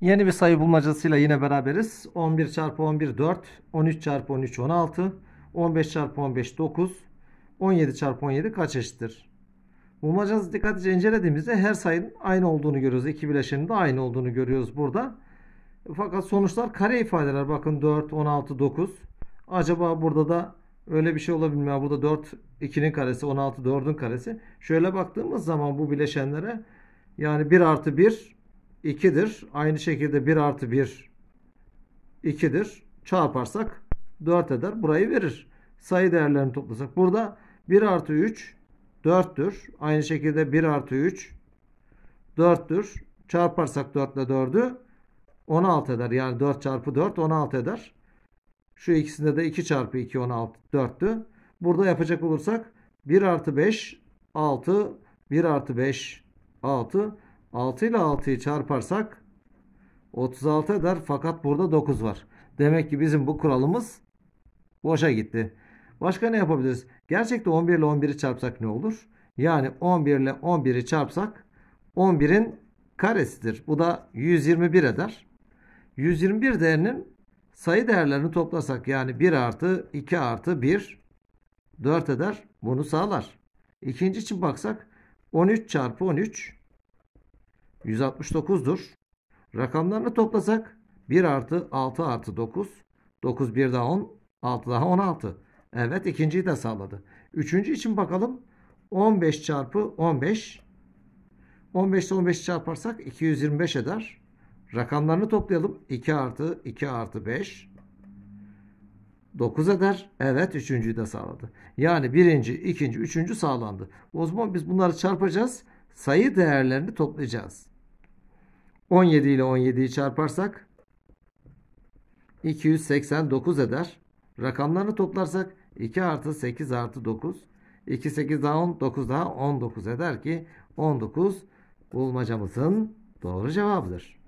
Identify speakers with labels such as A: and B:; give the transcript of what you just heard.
A: Yeni bir sayı bulmacasıyla yine beraberiz. 11 çarpı 11 4, 13 çarpı 13 16, 15 çarpı 15 9, 17 çarpı 17 kaç eşittir? Bulmacası dikkatlice incelediğimizde her sayının aynı olduğunu görüyoruz. İki bileşenin de aynı olduğunu görüyoruz burada. Fakat sonuçlar kare ifadeler. Bakın 4, 16, 9. Acaba burada da öyle bir şey olabilir mi? burada 4, 2'nin karesi, 16, 4'ün karesi. Şöyle baktığımız zaman bu bileşenlere yani 1 artı 1, 2'dir. Aynı şekilde 1 artı 1 2'dir. Çarparsak 4 eder. Burayı verir. Sayı değerlerini toplasak. Burada 1 artı 3 4'tür. Aynı şekilde 1 artı 3 4'tür. Çarparsak 4 ile 4'ü 16 eder. Yani 4 çarpı 4 16 eder. Şu ikisinde de 2 çarpı 2 16 4'tü. Burada yapacak olursak 1 artı 5 6 1 artı 5 6 6 ile 6'yı çarparsak 36 eder. Fakat burada 9 var. Demek ki bizim bu kuralımız boşa gitti. Başka ne yapabiliriz? Gerçekte 11 ile 11'i çarpsak ne olur? Yani 11 ile 11'i çarpsak 11'in karesidir. Bu da 121 eder. 121 değerinin sayı değerlerini toplasak yani 1 artı 2 artı 1 4 eder. Bunu sağlar. İkinci için baksak 13 çarpı 13 169'dur. Rakamlarını toplasak 1 artı 6 artı 9. 9 1 daha 10. 6 daha 16. Evet ikinciyi de sağladı. Üçüncü için bakalım. 15 çarpı 15. 15 ile 15 çarparsak 225 eder. Rakamlarını toplayalım. 2 artı 2 artı 5. 9 eder. Evet üçüncüyü de sağladı. Yani birinci, ikinci, üçüncü sağlandı. O zaman biz bunları çarpacağız. Sayı değerlerini toplayacağız. 17 ile 17'yi çarparsak 289 eder. Rakamlarını toplarsak 2 artı 8 artı 9. 2 8 daha 10 9 daha 19 eder ki 19 bulmacamızın doğru cevabıdır.